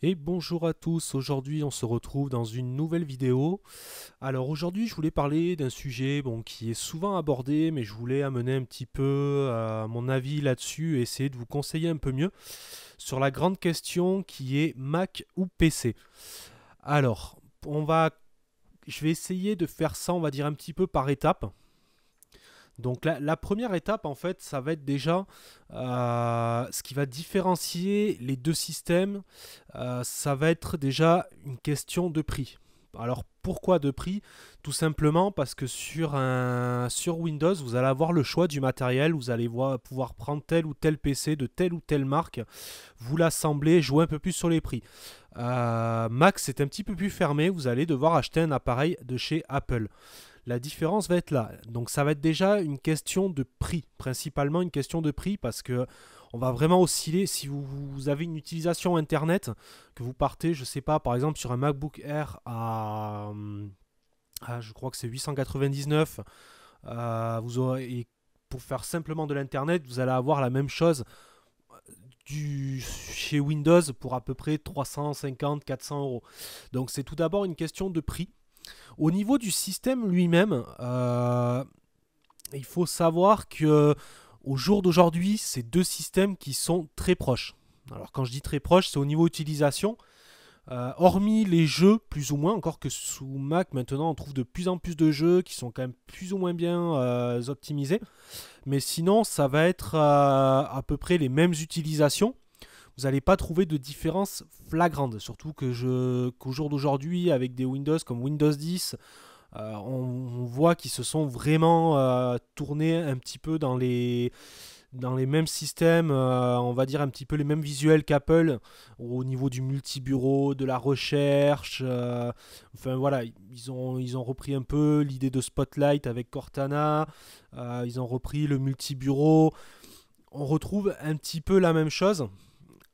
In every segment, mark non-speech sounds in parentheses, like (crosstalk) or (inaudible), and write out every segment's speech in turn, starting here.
Et bonjour à tous, aujourd'hui on se retrouve dans une nouvelle vidéo. Alors aujourd'hui je voulais parler d'un sujet qui est souvent abordé mais je voulais amener un petit peu euh, mon avis là-dessus et essayer de vous conseiller un peu mieux sur la grande question qui est Mac ou PC. Alors on va... je vais essayer de faire ça on va dire un petit peu par étapes donc la, première étape, en fait, ça va être déjà euh, ce qui va différencier les deux systèmes. Euh, ça va être déjà une question de prix. Alors pourquoi de prix Tout simplement parce que sur, un, sur Windows, vous allez avoir le choix du matériel, vous allez voir, pouvoir prendre tel ou tel PC de telle ou telle marque, vous l'assemblez, jouer un peu plus sur les prix. Max euh, Mac, c'est un petit peu plus fermé, vous allez devoir acheter un appareil de chez Apple la différence va être là. Donc ça va être déjà une question de prix, principalement une question de prix parce que on va vraiment osciller si vous, avez une utilisation internet que vous partez, je ne sais pas, par exemple sur un MacBook Air à, euh, je crois que c'est 899 euh, vous aurez, et pour faire simplement de l'internet, vous allez avoir la même chose euh, du, chez Windows pour à peu près 350-400 euros. Donc c'est tout d'abord une question de prix. Au niveau du système lui-même, euh, il faut savoir que au jour d'aujourd'hui, c'est deux systèmes qui sont très proches. Alors quand je dis très proches, c'est au niveau utilisation. Euh, hormis les jeux, plus ou moins, encore que sous Mac, maintenant on trouve de plus en plus de jeux qui sont quand même plus ou moins bien euh, optimisés. Mais sinon, ça va être à peu près les mêmes utilisations vous n'allez pas trouver de différence flagrante. Surtout que je, qu'au jour d'aujourd'hui, avec des Windows comme Windows 10, euh, on, voit qu'ils se sont vraiment euh, tournés un petit peu dans les dans les mêmes systèmes, euh, on va dire un petit peu les mêmes visuels qu'Apple au niveau du multibureau, de la recherche. enfin voilà, ils ont, ils ont repris un peu l'idée de Spotlight avec Cortana, ils ont repris le multibureau, On retrouve un petit peu la même chose.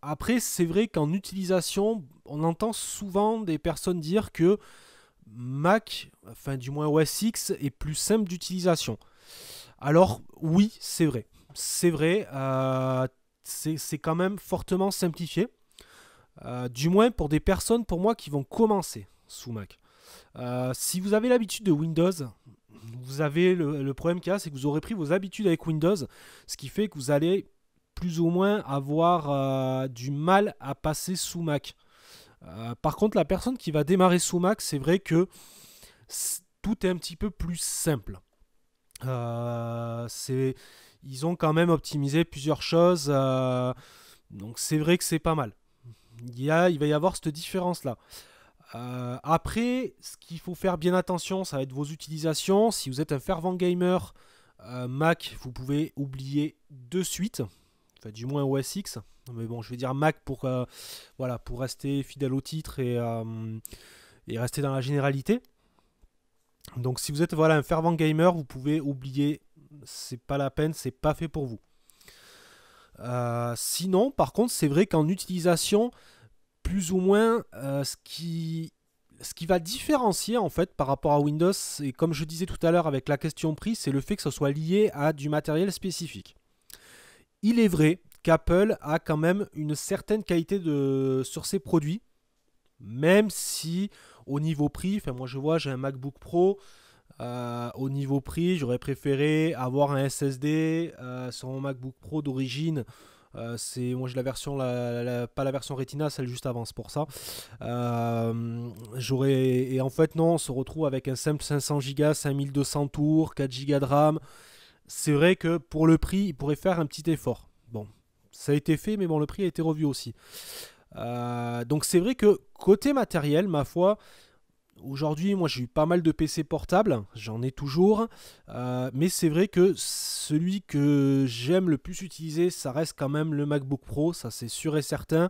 Après, c'est vrai qu'en utilisation, on entend souvent des personnes dire que Mac, enfin du moins OS X, est plus simple d'utilisation. Alors oui, c'est vrai. C'est vrai, euh, c'est quand même fortement simplifié. Euh, du moins pour des personnes pour moi qui vont commencer sous Mac. Euh, si vous avez l'habitude de Windows, vous avez le, le problème qu'il y a, c'est que vous aurez pris vos habitudes avec Windows, ce qui fait que vous allez plus ou moins avoir euh, du mal à passer sous Mac. Euh, par contre, la personne qui va démarrer sous Mac, c'est vrai que tout est un petit peu plus simple. Euh, ils ont quand même optimisé plusieurs choses. donc c'est vrai que c'est pas mal. Il, il, va y avoir cette différence-là. après, ce qu'il faut faire bien attention, ça va être vos utilisations. Si vous êtes un fervent gamer Mac, vous pouvez oublier de suite du moins OS X. Mais bon, je vais dire Mac pour, euh, voilà, pour rester fidèle au titre euh, et, rester dans la généralité. Donc si vous êtes voilà, un fervent gamer, vous pouvez oublier, c'est pas la peine, c'est pas fait pour vous. Euh, sinon, par contre, c'est vrai qu'en utilisation, plus ou moins, ce qui ce qui va différencier en fait par rapport à Windows, et comme je disais tout à l'heure avec la question prix, c'est le fait que ce soit lié à du matériel spécifique il est vrai qu'Apple a quand même une certaine qualité sur ses produits, même si au niveau prix, enfin moi je vois, j'ai un MacBook Pro. Euh, au niveau prix, j'aurais préféré avoir un SSD euh, sur mon MacBook Pro d'origine. Euh, c'est moi j'ai la version pas la version Retina celle juste avant c'est pour ça j'aurais et en fait non on se retrouve avec un simple 500 Go 5200 tours 4 Go de RAM c'est vrai que pour le prix, il pourrait faire un petit effort. Bon, ça a été fait, mais bon, le prix a été revu aussi. Euh, donc c'est vrai que côté matériel, ma foi, aujourd'hui, moi j'ai eu pas mal de PC portables, j'en ai toujours, euh, mais c'est vrai que celui que j'aime le plus utiliser, ça reste quand même le MacBook Pro, ça c'est sûr et certain.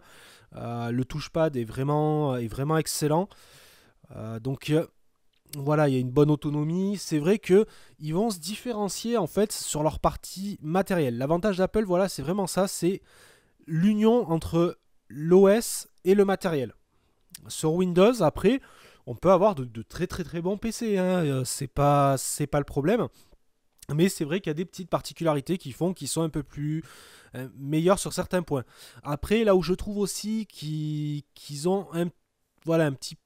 Euh, le touchpad est vraiment, est vraiment excellent. donc voilà, il y a une bonne autonomie. C'est vrai que ils vont se différencier en fait sur leur partie matérielle. L'avantage d'Apple, voilà, c'est vraiment ça, c'est l'union entre l'OS et le matériel. Sur Windows, après, on peut avoir de, très très très bons PC. Hein, euh, c'est pas c'est pas le problème. Mais c'est vrai qu'il y a des petites particularités qui font qu'ils sont un peu plus euh, meilleurs sur certains points. Après, là où je trouve aussi qu'ils ont un, voilà, un petit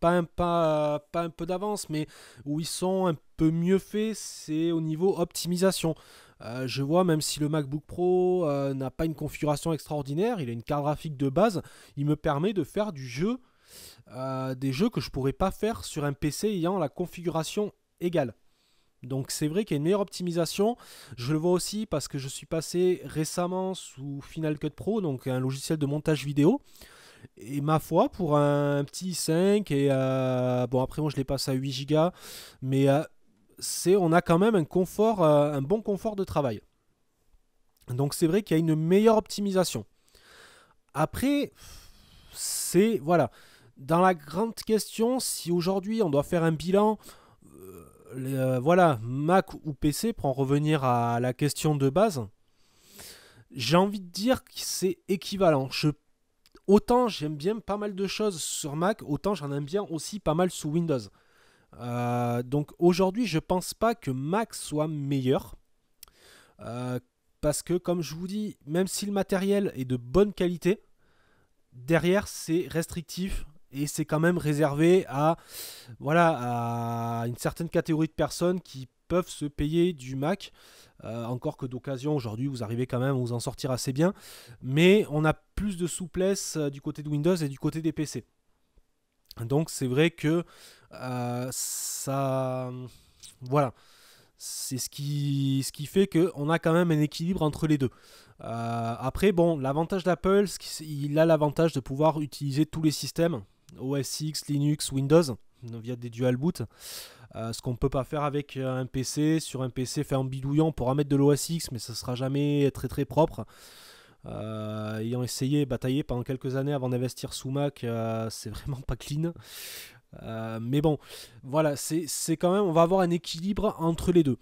pas un, pas, un peu d'avance, mais où ils sont un peu mieux faits, c'est au niveau optimisation. Euh, je vois même si le MacBook Pro euh, n'a pas une configuration extraordinaire, il a une carte graphique de base, il me permet de faire du jeu, euh, des jeux que je pourrais pas faire sur un PC ayant la configuration égale. Donc c'est vrai qu'il y a une meilleure optimisation. Je le vois aussi parce que je suis passé récemment sous Final Cut Pro, donc un logiciel de montage vidéo. Et ma foi, pour un petit 5, et euh, bon, après, moi je les passe à 8 gigas mais euh, c'est, on a quand même un confort, euh, un bon confort de travail. Donc c'est vrai qu'il y a une meilleure optimisation. Après, c'est, voilà, dans la grande question, si aujourd'hui on doit faire un bilan, voilà, Mac ou PC, pour en revenir à la question de base, j'ai envie de dire que c'est équivalent. Je autant j'aime bien pas mal de choses sur Mac, autant j'en aime bien aussi pas mal sous Windows. Euh, donc aujourd'hui, je pense pas que Mac soit meilleur. Euh, parce que, comme je vous dis, même si le matériel est de bonne qualité, derrière c'est restrictif et c'est quand même réservé à, voilà, à une certaine catégorie de personnes qui peuvent se payer du Mac. Euh, encore que d'occasion, aujourd'hui, vous arrivez quand même à vous en sortir assez bien. Mais on a plus de souplesse euh, du côté de Windows et du côté des PC. Donc c'est vrai que euh, ça... Voilà. C'est ce qui, ce qui fait qu'on a quand même un équilibre entre les deux. après, bon, l'avantage d'Apple, il a l'avantage de pouvoir utiliser tous les systèmes, OS X, Linux, Windows, via des dual boot. Euh, ce qu'on ne peut pas faire avec euh, un PC, sur un PC fait en bidouillant pour mettre de l'OSX, mais ça ne sera jamais très très propre. Euh, ayant essayé, bataillé pendant quelques années avant d'investir sous Mac, (laughs) c'est vraiment pas clean. mais bon, voilà, c'est quand même, on va avoir un équilibre entre les deux.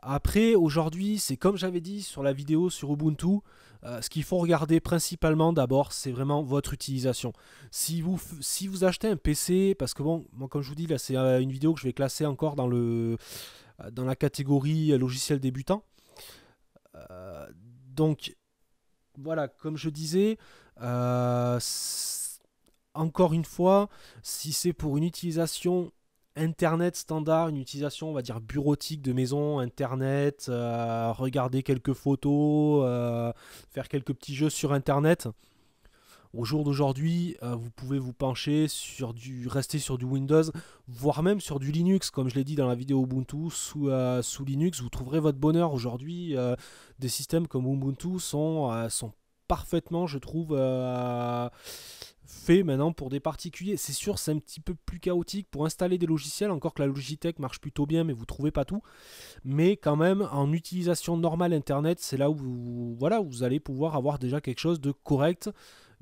Après, aujourd'hui, c'est comme j'avais dit sur la vidéo sur Ubuntu, euh, ce qu'il faut regarder principalement d'abord, c'est vraiment votre utilisation. Si vous, si vous achetez un PC, parce que bon, moi comme je vous dis, là c'est euh, une vidéo que je vais classer encore dans, le, euh, dans la catégorie logiciel débutant. donc voilà, comme je disais, encore une fois, si c'est pour une utilisation Internet standard, une utilisation, on va dire, bureautique de maison, Internet, euh, regarder quelques photos, euh, faire quelques petits jeux sur Internet. Au jour d'aujourd'hui, euh, vous pouvez vous pencher sur du, rester sur du Windows, voire même sur du Linux, comme je l'ai dit dans la vidéo Ubuntu. Sous, sous Linux, vous trouverez votre bonheur. Aujourd'hui, des systèmes comme Ubuntu sont, sont parfaitement, je trouve, fait maintenant pour des particuliers. C'est sûr, c'est un petit peu plus chaotique pour installer des logiciels, encore que la Logitech marche plutôt bien, mais vous trouvez pas tout. Mais quand même, en utilisation normale Internet, c'est là où vous, voilà, vous allez pouvoir avoir déjà quelque chose de correct,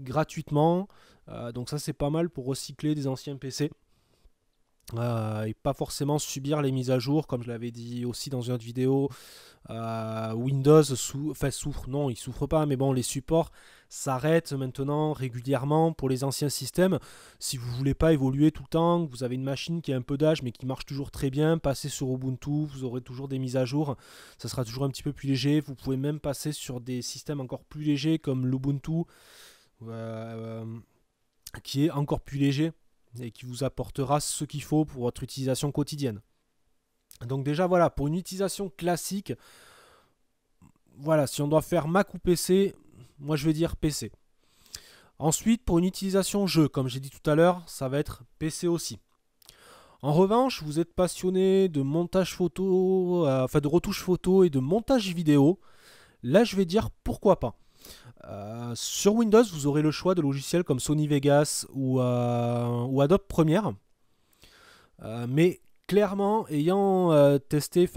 gratuitement. Euh, donc ça, c'est pas mal pour recycler des anciens PC. Euh, et pas forcément subir les mises à jour, comme je l'avais dit aussi dans une autre vidéo. Euh, Windows souffre, non, il souffre pas, mais bon, les supports s'arrête maintenant régulièrement pour les anciens systèmes. Si vous voulez pas évoluer tout le temps, vous avez une machine qui a un peu d'âge mais qui marche toujours très bien, passez sur Ubuntu, vous aurez toujours des mises à jour, ça sera toujours un petit peu plus léger. Vous pouvez même passer sur des systèmes encore plus légers comme l'Ubuntu, euh, euh, qui est encore plus léger et qui vous apportera ce qu'il faut pour votre utilisation quotidienne. Donc déjà voilà, pour une utilisation classique, voilà, si on doit faire Mac ou PC, moi, je vais dire PC. Ensuite, pour une utilisation jeu, comme j'ai dit tout à l'heure, ça va être PC aussi. En revanche, vous êtes passionné de montage photo, euh, enfin de retouche photo et de montage vidéo, là je vais dire pourquoi pas. Euh, sur Windows, vous aurez le choix de logiciels comme Sony Vegas ou, euh, ou Adobe Premiere. mais clairement, ayant testé,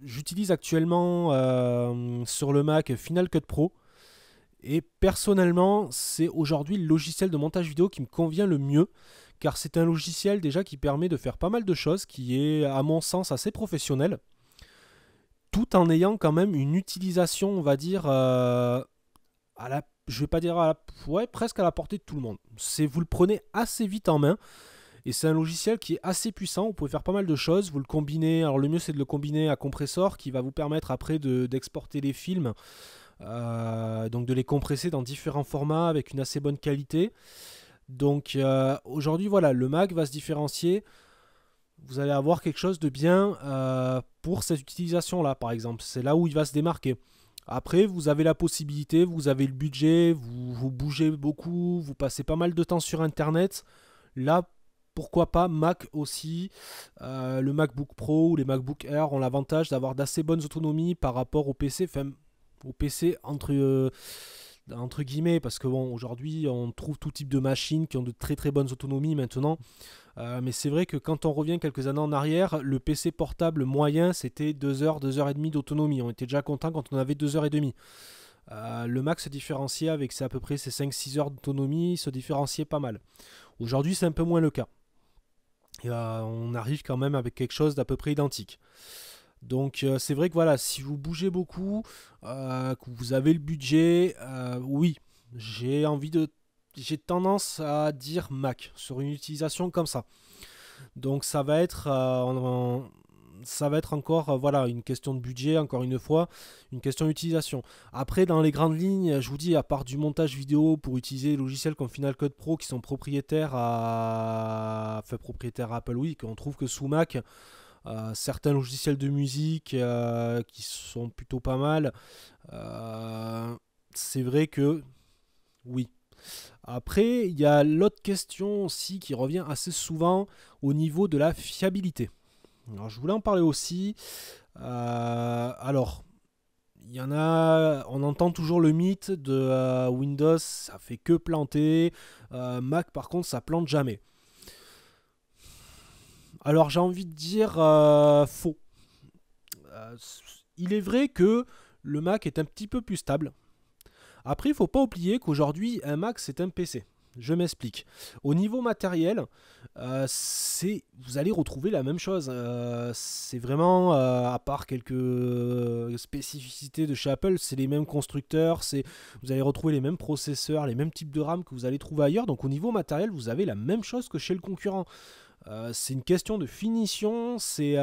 j'utilise actuellement sur le Mac Final Cut Pro. Et personnellement, c'est aujourd'hui le logiciel de montage vidéo qui me convient le mieux, car c'est un logiciel déjà qui permet de faire pas mal de choses, qui est à mon sens assez professionnel, tout en ayant quand même une utilisation, on va dire, euh, à la, je vais pas dire à la, ouais, presque à la portée de tout le monde. C'est vous le prenez assez vite en main. Et c'est un logiciel qui est assez puissant, vous pouvez faire pas mal de choses, vous le combinez, alors le mieux c'est de le combiner à compresseur, qui va vous permettre après d'exporter les films, euh, donc de les compresser dans différents formats avec une assez bonne qualité. Donc euh, aujourd'hui voilà, le Mac va se différencier vous allez avoir quelque chose de bien euh, pour cette utilisation-là, par exemple. C'est là où il va se démarquer. Après, vous avez la possibilité, vous avez le budget, vous, vous bougez beaucoup, vous passez pas mal de temps sur Internet. Là, pourquoi pas Mac aussi. Euh, le MacBook Pro ou les MacBook Air ont l'avantage d'avoir d'assez bonnes autonomies par rapport au PC. Enfin, au PC entre, euh, entre guillemets, parce que bon, aujourd'hui on trouve tout type de machines qui ont de très très bonnes autonomies maintenant. Euh, mais c'est vrai que quand on revient quelques années en arrière, le PC portable moyen c'était 2 heures, 2 heures et demie d'autonomie. On était déjà content quand on avait 2 heures et demie. le Mac se différenciait avec à peu près ses 5-6 heures d'autonomie, se différenciait pas mal. Aujourd'hui, c'est un peu moins le cas. Euh, on arrive quand même avec quelque chose d'à peu près identique. Donc euh, c'est vrai que voilà, si vous bougez beaucoup, euh, que vous avez le budget, oui, j'ai envie de, j'ai tendance à dire Mac sur une utilisation comme ça. Donc ça va être, ça va être encore euh, voilà, une question de budget, encore une fois, une question d'utilisation. Après, dans les grandes lignes, je vous dis, à part du montage vidéo pour utiliser les logiciels comme Final Cut Pro qui sont propriétaires à, fait propriétaire Apple, oui, qu'on trouve que sous Mac, euh, certains logiciels de musique euh, qui sont plutôt pas mal. c'est vrai que oui. Après, il y a l'autre question aussi qui revient assez souvent au niveau de la fiabilité. Alors, je voulais en parler aussi. Euh, alors, il y en a, on entend toujours le mythe de euh, Windows, ça fait que planter. Euh, Mac, par contre, ça plante jamais. Alors, j'ai envie de dire faux. il est vrai que le Mac est un petit peu plus stable. Après, il faut pas oublier qu'aujourd'hui, un Mac, c'est un PC. Je m'explique. Au niveau matériel, euh, c'est vous allez retrouver la même chose. Euh, c'est vraiment, euh, à part quelques spécificités de chez Apple, c'est les mêmes constructeurs, c'est vous allez retrouver les mêmes processeurs, les mêmes types de RAM que vous allez trouver ailleurs. Donc au niveau matériel, vous avez la même chose que chez le concurrent. c'est une question de finition, c'est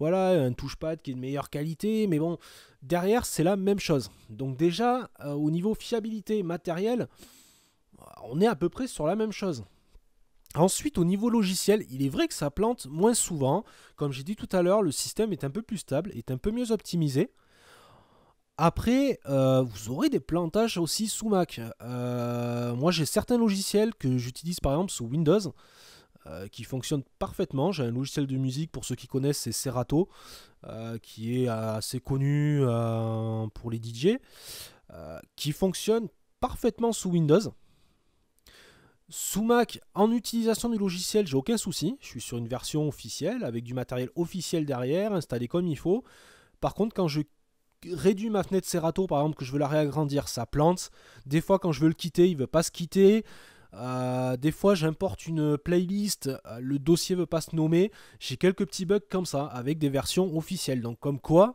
voilà un touchpad qui est de meilleure qualité, mais bon, derrière c'est la même chose. Donc déjà au niveau fiabilité matérielle, on est à peu près sur la même chose. Ensuite, au niveau logiciel, il est vrai que ça plante moins souvent. Comme j'ai dit tout à l'heure, le système est un peu plus stable, est un peu mieux optimisé. Après, euh, vous aurez des plantages aussi sous Mac. Euh, moi, j'ai certains logiciels que j'utilise par exemple sous Windows euh, qui fonctionnent parfaitement. J'ai un logiciel de musique, pour ceux qui connaissent, c'est Serato, qui est assez connu pour les DJ, qui fonctionne parfaitement sous Windows. Sous Mac, en utilisation du logiciel, j'ai aucun souci. Je suis sur une version officielle avec du matériel officiel derrière, installé comme il faut. Par contre, quand je réduis ma fenêtre Serato, par exemple, que je veux la réagrandir, ça plante. Des fois, quand je veux le quitter, il ne veut pas se quitter. Euh, des fois, j'importe une playlist, euh, le dossier ne veut pas se nommer. J'ai quelques petits bugs comme ça avec des versions officielles. Donc, comme quoi,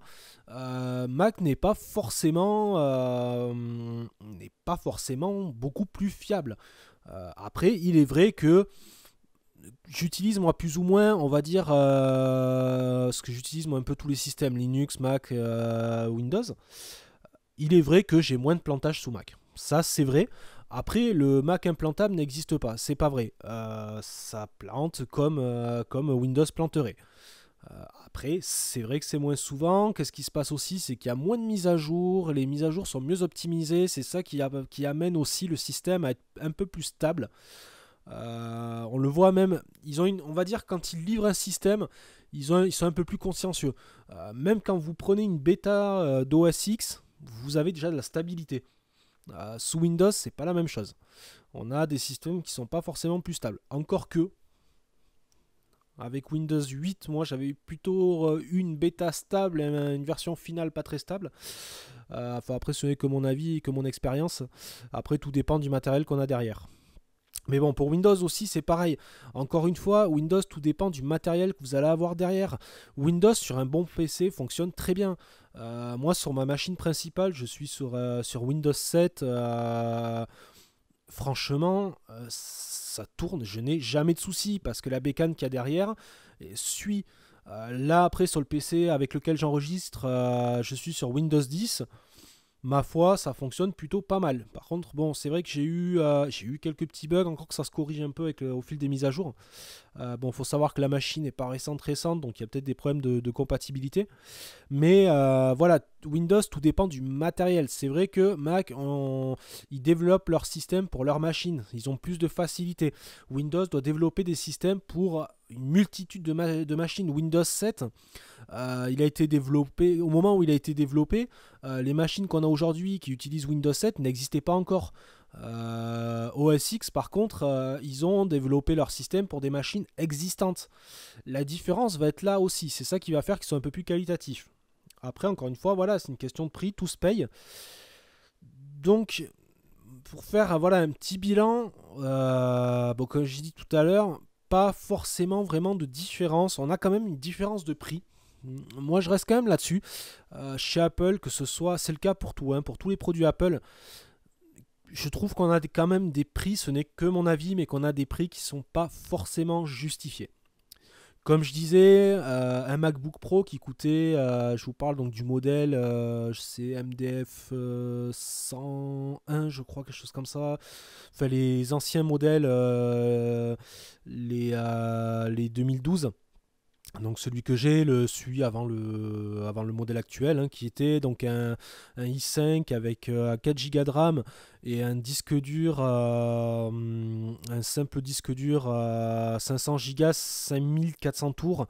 euh, Mac n'est pas forcément n'est pas forcément beaucoup plus fiable. Euh, après, il est vrai que j'utilise moi plus ou moins, on va dire, euh, ce que j'utilise moi un peu tous les systèmes, Linux, Mac, euh, Windows. Il est vrai que j'ai moins de plantage sous Mac. Ça, c'est vrai. Après, le Mac implantable n'existe pas. C'est pas vrai. ça plante comme, comme Windows planterait. Euh, après, c'est vrai que c'est moins souvent. Qu'est-ce qui se passe aussi C'est qu'il y a moins de mises à jour, les mises à jour sont mieux optimisées, c'est ça qui, amène aussi le système à être un peu plus stable. Euh, on le voit même, ils ont on va dire quand ils livrent un système, ils, sont un peu plus consciencieux. Euh, même quand vous prenez une bêta d'OS X, vous avez déjà de la stabilité. sous Windows, c'est pas la même chose. On a des systèmes qui sont pas forcément plus stables. Encore que, avec Windows 8, moi j'avais plutôt euh, une bêta stable une version finale pas très stable. Euh, faut après, que mon avis et que mon expérience. Après, tout dépend du matériel qu'on a derrière. Mais bon, pour Windows aussi, c'est pareil. Encore une fois, Windows, tout dépend du matériel que vous allez avoir derrière. Windows, sur un bon PC, fonctionne très bien. Euh, moi, sur ma machine principale, je suis sur, euh, sur Windows 7, franchement, euh, ça tourne, je n'ai jamais de soucis parce que la bécane qu'il y a derrière suit. Euh, là, après, sur le PC avec lequel j'enregistre, euh, je suis sur Windows 10 ma foi, ça fonctionne plutôt pas mal. Par contre, bon, c'est vrai que j'ai eu, euh, eu quelques petits bugs, encore que ça se corrige un peu avec, au fil des mises à jour. Euh, bon, faut savoir que la machine n'est pas récente, récente, donc il y a peut-être des problèmes de, compatibilité. Mais euh, voilà, Windows, tout dépend du matériel. C'est vrai que Mac, ils développent leur système pour leur machine. Ils ont plus de facilité. Windows doit développer des systèmes pour une multitude de, machines Windows 7. Euh, il a été développé, au moment où il a été développé, euh, les machines qu'on a aujourd'hui qui utilisent Windows 7 n'existaient pas encore. Euh, OS X, par contre, euh, ils ont développé leur système pour des machines existantes. La différence va être là aussi. C'est ça qui va faire qu'ils sont un peu plus qualitatifs. Après, encore une fois, voilà, c'est une question de prix, tout se paye. Donc, pour faire voilà, un petit bilan, bon, comme j'ai dit tout à l'heure, pas forcément vraiment de différence. On a quand même une différence de prix. Moi, je reste quand même là-dessus. Euh, chez Apple, que ce soit, c'est le cas pour tout, hein, pour tous les produits Apple, je trouve qu'on a quand même des prix, ce n'est que mon avis, mais qu'on a des prix qui ne sont pas forcément justifiés. Comme je disais, euh, un MacBook Pro qui coûtait, euh, je vous parle donc du modèle, je sais, MDF 101, je crois, quelque chose comme ça. Enfin, les anciens modèles, euh, les, les 2012. Donc celui que j'ai, le celui avant le, avant le modèle actuel, hein, qui était donc un, i5 avec 4 euh, Go de RAM et un disque dur, euh, un simple disque dur à 500 Go, 5400 tours.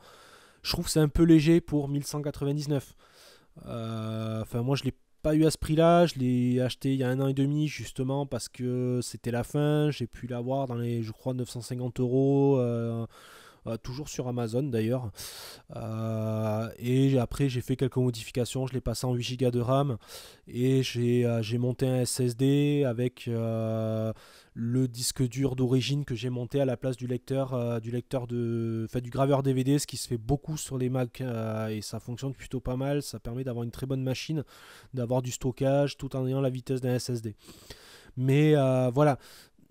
Je trouve c'est un peu léger pour 1199. Euh, enfin moi je l'ai pas eu à ce prix-là, je l'ai acheté il y a un an et demi justement parce que c'était la fin, j'ai pu l'avoir dans les je crois 950 euros. Euh, toujours sur Amazon d'ailleurs. Euh, et après, j'ai fait quelques modifications. Je l'ai passé en 8 Go de RAM et j'ai euh, monté un SSD avec le disque dur d'origine que j'ai monté à la place du lecteur du lecteur de du graveur DVD ce qui se fait beaucoup sur les Mac et ça fonctionne plutôt pas mal ça permet d'avoir une très bonne machine d'avoir du stockage tout en ayant la vitesse d'un SSD mais voilà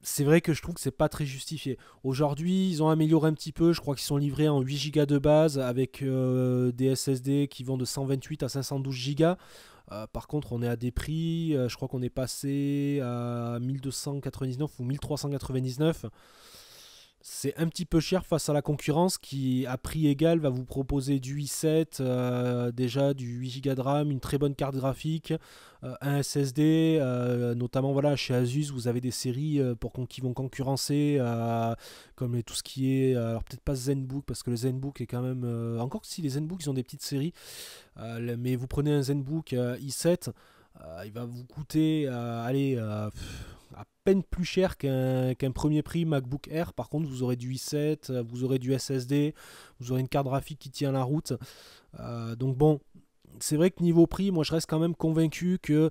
c'est vrai que je trouve que c'est pas très justifié. Aujourd'hui, ils ont amélioré un petit peu. Je crois qu'ils sont livrés en 8 Go de base avec euh, des SSD qui vont de 128 à 512 Go. Euh, par contre, on est à des prix. Euh, je crois qu'on est passé à 1299 ou 1399 c'est un petit peu cher face à la concurrence qui, à prix égal, va vous proposer du i7, euh, déjà du 8Go de RAM, une très bonne carte graphique, euh, un SSD, euh, notamment voilà, chez Asus, vous avez des séries pour qui vont concurrencer, comme tout ce qui est, alors peut-être pas ZenBook, parce que le ZenBook est quand même, encore que si les ZenBook, ils ont des petites séries, mais vous prenez un ZenBook i7, il va vous coûter, allez, à peine plus cher qu'un premier prix MacBook Air. Par contre, vous aurez du i7, vous aurez du SSD, vous aurez une carte graphique qui tient la route. Euh, donc bon, c'est vrai que niveau prix, moi je reste quand même convaincu que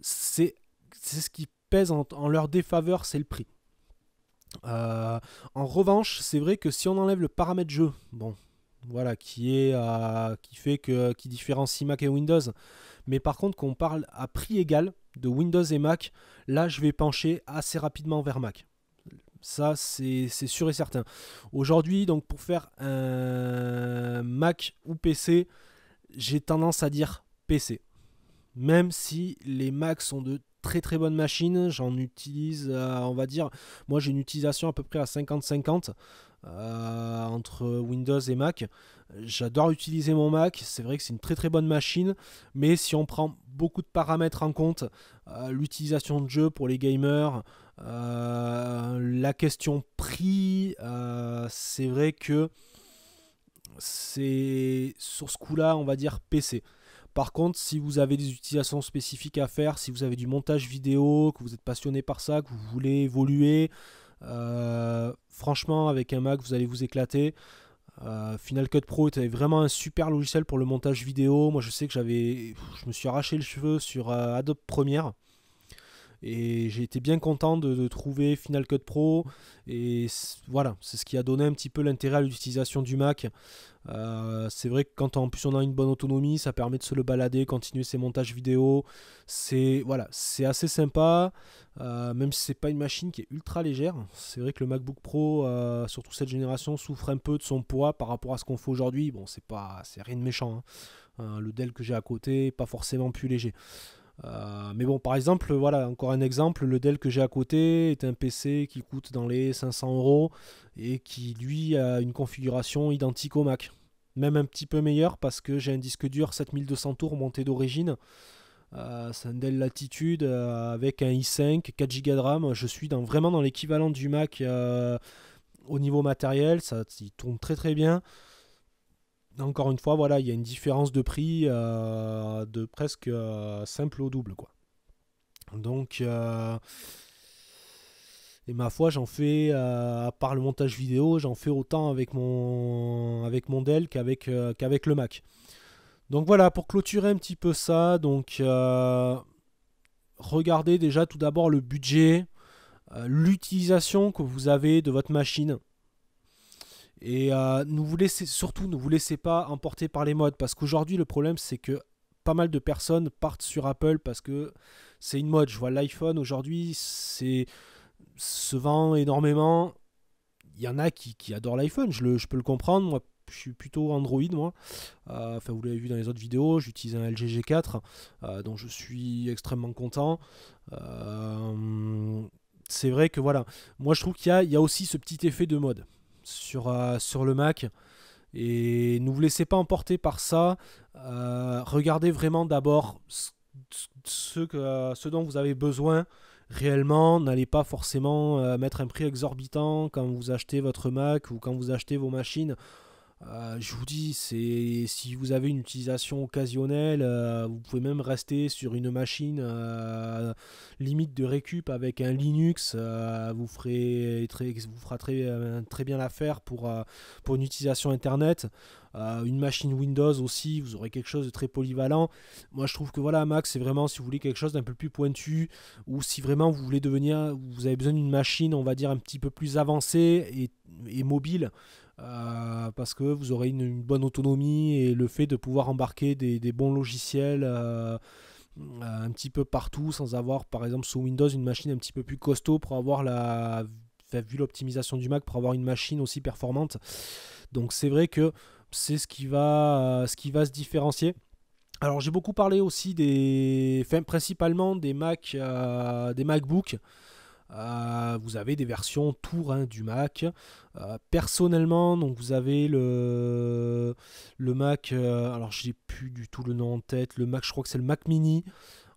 c'est ce qui pèse en, leur défaveur, c'est le prix. Euh, en revanche, c'est vrai que si on enlève le paramètre jeu, bon, voilà, qui est euh, qui fait que qui différencie Mac et Windows, mais par contre qu'on parle à prix égal, de Windows et Mac, là je vais pencher assez rapidement vers Mac. Ça, c'est sûr et certain. Aujourd'hui, donc pour faire un Mac ou PC, j'ai tendance à dire PC. Même si les Macs sont de très très bonnes machines, j'en utilise, euh, on va dire, moi j'ai une utilisation à peu près à 50-50. Euh, entre Windows et Mac. J'adore utiliser mon Mac, c'est vrai que c'est une très très bonne machine, mais si on prend beaucoup de paramètres en compte, euh, l'utilisation de jeux pour les gamers, euh, la question prix, c'est vrai que c'est sur ce coup-là, on va dire PC. Par contre, si vous avez des utilisations spécifiques à faire, si vous avez du montage vidéo, que vous êtes passionné par ça, que vous voulez évoluer, euh, franchement, avec un Mac, vous allez vous éclater. Euh, Final Cut Pro était vraiment un super logiciel pour le montage vidéo. Moi, je sais que j'avais, je me suis arraché le cheveu sur euh, Adobe Premiere et j'ai été bien content de, trouver Final Cut Pro. Et voilà, c'est ce qui a donné un petit peu l'intérêt à l'utilisation du Mac. Euh, c'est vrai que quand en plus on a une bonne autonomie, ça permet de se le balader, continuer ses montages vidéo. C'est voilà, c'est assez sympa. Euh, même si c'est pas une machine qui est ultra légère, c'est vrai que le MacBook Pro, euh, surtout cette génération, souffre un peu de son poids par rapport à ce qu'on fait aujourd'hui. Bon, c'est pas, c'est rien de méchant. Hein. le Dell que j'ai à côté, pas forcément plus léger. Euh, mais bon, par exemple, voilà, encore un exemple, le Dell que j'ai à côté est un PC qui coûte dans les 500 euros et qui, lui, a une configuration identique au Mac. Même un petit peu meilleur parce que j'ai un disque dur 7200 tours monté d'origine. Euh, c'est un Dell Latitude euh, avec un i5, 4 Go de RAM. Je suis vraiment dans l'équivalent du Mac au niveau matériel. Ça, il tourne très très bien encore une fois, voilà, il y a une différence de prix euh, de presque euh, simple au double, quoi. Donc, euh, et ma foi, j'en fais, à part le montage vidéo, j'en fais autant avec mon, avec mon Dell qu'avec qu'avec le Mac. Donc voilà, pour clôturer un petit peu ça, donc regardez déjà tout d'abord le budget, l'utilisation que vous avez de votre machine. Et euh, vous laissez, surtout, ne vous laissez pas emporter par les modes. Parce qu'aujourd'hui, le problème, c'est que pas mal de personnes partent sur Apple parce que c'est une mode. Je vois l'iPhone aujourd'hui, c'est se vend énormément. Il y en a qui, adorent l'iPhone, je, peux le comprendre. Moi, je suis plutôt Android, moi. Euh, enfin, vous l'avez vu dans les autres vidéos, j'utilise un LG G4, dont je suis extrêmement content. Euh, c'est vrai que voilà, moi je trouve qu'il y a aussi ce petit effet de mode sur, euh, sur le Mac. Et ne vous laissez pas emporter par ça. Euh, regardez vraiment d'abord ce, dont vous avez besoin réellement. N'allez pas forcément euh, mettre un prix exorbitant quand vous achetez votre Mac ou quand vous achetez vos machines. Euh, je vous dis, c'est si vous avez une utilisation occasionnelle, euh, vous pouvez même rester sur une machine euh, limite de récup avec un Linux, vous ferez très, vous très, bien l'affaire pour, une utilisation internet. une machine Windows aussi, vous aurez quelque chose de très polyvalent. Moi je trouve que voilà, Max, c'est vraiment si vous voulez quelque chose d'un peu plus pointu, ou si vraiment vous voulez devenir, vous avez besoin d'une machine, on va dire, un petit peu plus avancée et mobile, euh, parce que vous aurez une, bonne autonomie et le fait de pouvoir embarquer des, bons logiciels euh, euh, un petit peu partout sans avoir par exemple sous Windows une machine un petit peu plus costaud pour avoir la vu l'optimisation du Mac pour avoir une machine aussi performante. Donc c'est vrai que c'est ce qui va se différencier. Alors j'ai beaucoup parlé aussi des, principalement des Mac, des MacBooks. Euh, vous avez des versions tour hein, du Mac. Euh, personnellement, donc vous avez le, le Mac, euh, alors j'ai plus du tout le nom en tête, le Mac, je crois que c'est le Mac Mini.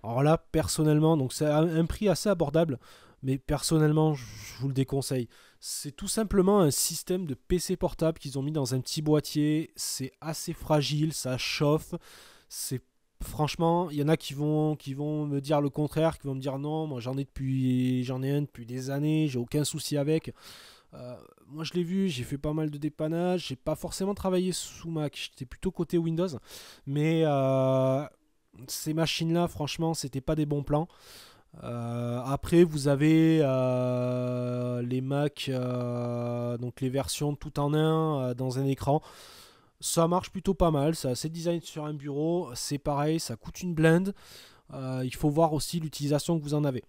Alors là, personnellement, donc c'est un, prix assez abordable, mais personnellement, je, je vous le déconseille. C'est tout simplement un système de PC portable qu'ils ont mis dans un petit boîtier. C'est assez fragile, ça chauffe, c'est Franchement, il y en a qui vont, qui vont me dire le contraire, qui vont me dire non, moi j'en ai depuis, j'en ai un depuis des années, j'ai aucun souci avec. Euh, moi je l'ai vu, j'ai fait pas mal de dépannage, j'ai pas forcément travaillé sous Mac, j'étais plutôt côté Windows, mais euh, ces machines-là, franchement, c'était pas des bons plans. Euh, après, vous avez les Mac, donc les versions tout en un dans un écran. Ça marche plutôt pas mal, c'est assez design sur un bureau, c'est pareil, ça coûte une blinde. Euh, il faut voir aussi l'utilisation que vous en avez.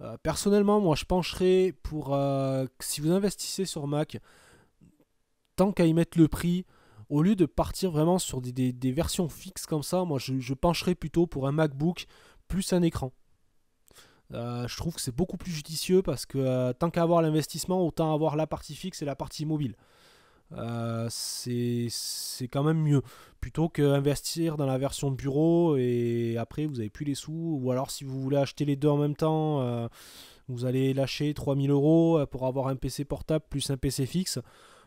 Euh, personnellement, moi je pencherais pour euh, si vous investissez sur Mac, tant qu'à y mettre le prix, au lieu de partir vraiment sur des, versions fixes comme ça, moi je, je, pencherais plutôt pour un MacBook plus un écran. je trouve que c'est beaucoup plus judicieux parce que tant qu'à avoir l'investissement, autant avoir la partie fixe et la partie mobile. Euh, c'est quand même mieux. Plutôt qu'investir dans la version bureau et après vous avez plus les sous. Ou alors si vous voulez acheter les deux en même temps, euh, vous allez lâcher 3000 euros euh, pour avoir un PC portable plus un PC fixe.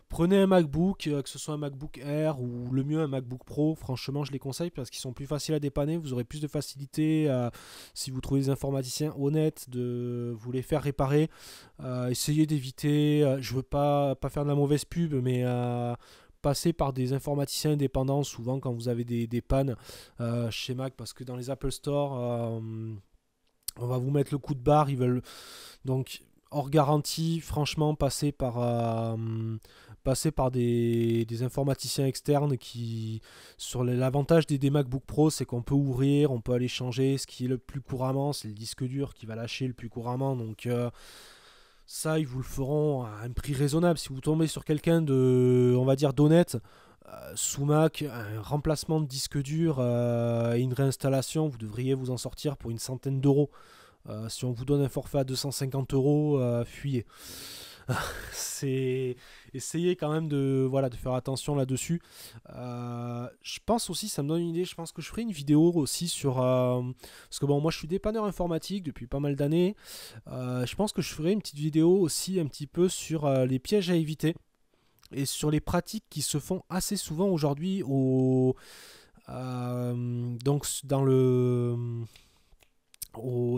Prenez un MacBook, euh, que ce soit un MacBook Air ou le mieux un MacBook Pro. Franchement, je les conseille parce qu'ils sont plus faciles à dépanner. Vous aurez plus de facilité euh, si vous trouvez des informaticiens honnêtes de vous les faire réparer. Euh, essayez d'éviter. je veux pas pas faire de la mauvaise pub, mais passer par des informaticiens indépendants souvent quand vous avez des, pannes chez Mac parce que dans les Apple Store on va vous mettre le coup de barre ils veulent donc hors garantie franchement passer par passer par des, informaticiens externes qui, sur l'avantage des, des, MacBook Pro, c'est qu'on peut ouvrir, on peut aller changer ce qui est le plus couramment, c'est le disque dur qui va lâcher le plus couramment, donc euh, ça, ils vous le feront à un prix raisonnable. Si vous tombez sur quelqu'un de, on va dire, d'honnête, euh, sous Mac, un remplacement de disque dur euh, et une réinstallation, vous devriez vous en sortir pour une centaine d'euros. si on vous donne un forfait à 250 euros, fuyez. (laughs) c'est essayer quand même de voilà de faire attention là-dessus. Euh, je pense aussi, ça me donne une idée. Je pense que je ferai une vidéo aussi sur euh, parce que bon, moi je suis dépanneur informatique depuis pas mal d'années. Euh, je pense que je ferai une petite vidéo aussi un petit peu sur les pièges à éviter et sur les pratiques qui se font assez souvent aujourd'hui au donc dans le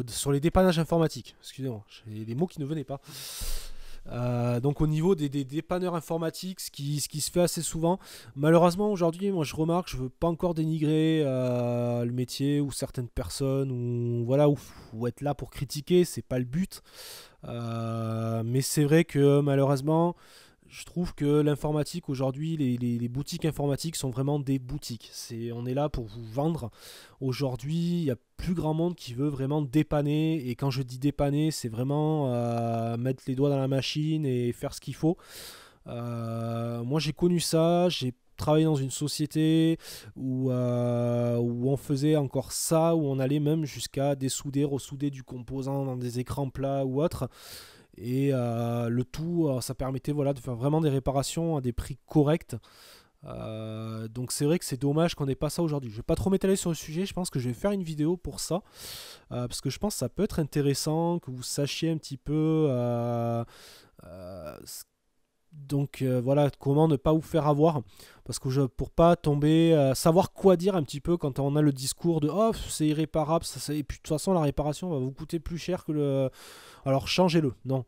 sur les dépannages informatiques. Excusez-moi, j'ai des mots qui ne venaient pas. Euh, donc au niveau des, panneurs informatiques, ce qui, se fait assez souvent, malheureusement aujourd'hui, moi je remarque, je veux pas encore dénigrer euh, le métier ou certaines personnes ou voilà ou, ou être là pour critiquer, c'est pas le but. Euh, mais c'est vrai que malheureusement, je trouve que l'informatique aujourd'hui, les, boutiques informatiques sont vraiment des boutiques. C'est, on est là pour vous vendre. Aujourd'hui, il n'y a plus grand monde qui veut vraiment dépanner. Et quand je dis dépanner, c'est vraiment euh, mettre les doigts dans la machine et faire ce qu'il faut. Euh, moi, j'ai connu ça. J'ai travaillé dans une société où, euh, où on faisait encore ça, où on allait même jusqu'à dessouder, ressouder du composant dans des écrans plats ou autre. Et euh, le tout, euh, ça permettait voilà, de faire vraiment des réparations à des prix corrects. Euh, donc c'est vrai que c'est dommage qu'on ait pas ça aujourd'hui. Je vais pas trop m'étaler sur le sujet, je pense que je vais faire une vidéo pour ça, parce que je pense que ça peut être intéressant, que vous sachiez un petit peu donc euh, voilà, comment ne pas vous faire avoir Parce que je, pour pas tomber, euh, savoir quoi dire un petit peu quand on a le discours de oh c'est irréparable, ça, et puis de toute façon la réparation va vous coûter plus cher que le. Alors changez-le, non.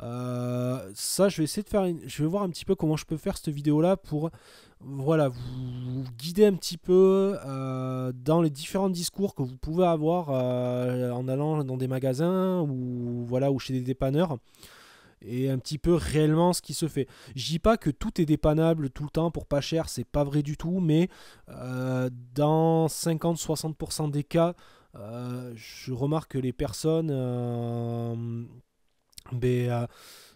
Euh, ça, je vais essayer de faire, je vais voir un petit peu comment je peux faire cette vidéo là pour voilà vous, guider un petit peu dans les différents discours que vous pouvez avoir en allant dans des magasins ou voilà ou chez des dépanneurs et un petit peu réellement ce qui se fait. Je dis pas que tout est dépannable tout le temps pour pas cher, c'est pas vrai du tout, mais euh, dans 50-60% des cas, euh, je remarque que les personnes... Euh, ben,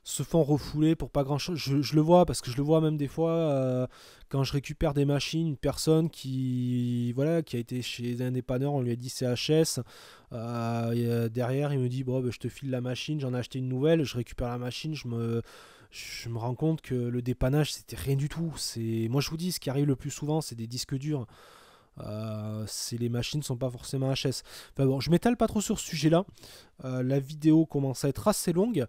se font refouler pour pas grand chose. Je, le vois parce que je le vois même des fois euh, quand je récupère des machines, une personne qui voilà qui a été chez un dépanneur, on lui a dit c'est euh, HS euh, derrière, il me dit bon, bah, je te file la machine, j'en ai acheté une nouvelle, je récupère la machine, je me je me rends compte que le dépannage c'était rien du tout. C'est moi je vous dis ce qui arrive le plus souvent, c'est des disques durs. les machines sont pas forcément HS. Enfin bon, je m'étale pas trop sur ce sujet-là. la vidéo commence à être assez longue.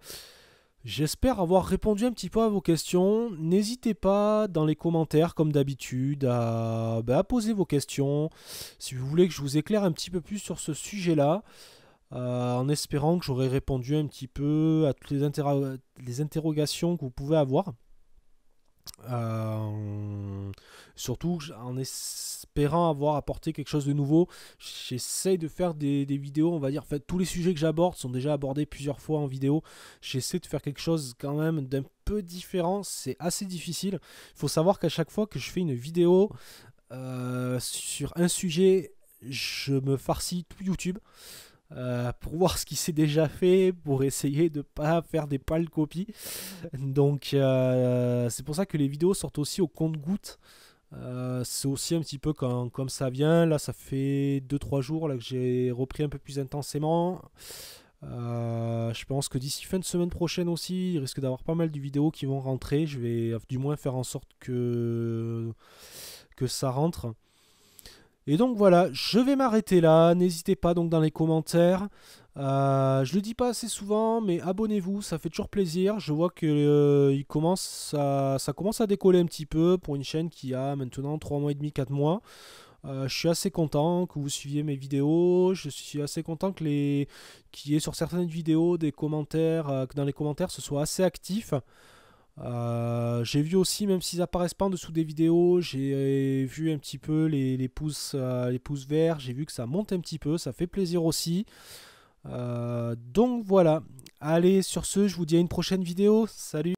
J'espère avoir répondu un petit peu à vos questions. N'hésitez pas dans les commentaires, comme d'habitude, bah, à, poser vos questions. Si vous voulez que je vous éclaire un petit peu plus sur ce sujet-là, euh, en espérant que j'aurai répondu un petit peu à toutes les interrogations que vous pouvez avoir. Euh, surtout en espérant avoir apporté quelque chose de nouveau, J'essaie de faire des, vidéos, on va dire, fait, tous les sujets que j'aborde sont déjà abordés plusieurs fois en vidéo. J'essaie de faire quelque chose quand même d'un peu différent, c'est assez difficile. Il faut savoir qu'à chaque fois que je fais une vidéo euh, sur un sujet, je me farcis tout YouTube. Euh, pour voir ce qui s'est déjà fait, pour essayer de pas faire des pâles copies. Donc euh, c'est pour ça que les vidéos sortent aussi au compte-gouttes. Euh, c'est aussi un petit peu comme ça vient. Là, ça fait 2-3 jours là, que j'ai repris un peu plus intensément. je pense que d'ici fin de semaine prochaine aussi, il risque d'avoir pas mal de vidéos qui vont rentrer. Je vais du moins faire en sorte que, que ça rentre. Et donc voilà, je vais m'arrêter là. N'hésitez pas donc dans les commentaires. Euh, je le dis pas assez souvent, mais abonnez-vous, ça fait toujours plaisir. Je vois que euh, il commence ça commence à décoller un petit peu pour une chaîne qui a maintenant 3 mois et demi, 4 mois. Euh, je suis assez content que vous suiviez mes vidéos. Je suis assez content que les qu'il y ait sur certaines vidéos des commentaires, euh, que dans les commentaires ce soit assez actif. Euh, j'ai vu aussi, même s'ils apparaissent pas en dessous des vidéos, j'ai vu un petit peu les, pouces, euh, les pouces verts, j'ai vu que ça monte un petit peu, ça fait plaisir aussi. Euh, donc voilà, allez sur ce, je vous dis à une prochaine vidéo, salut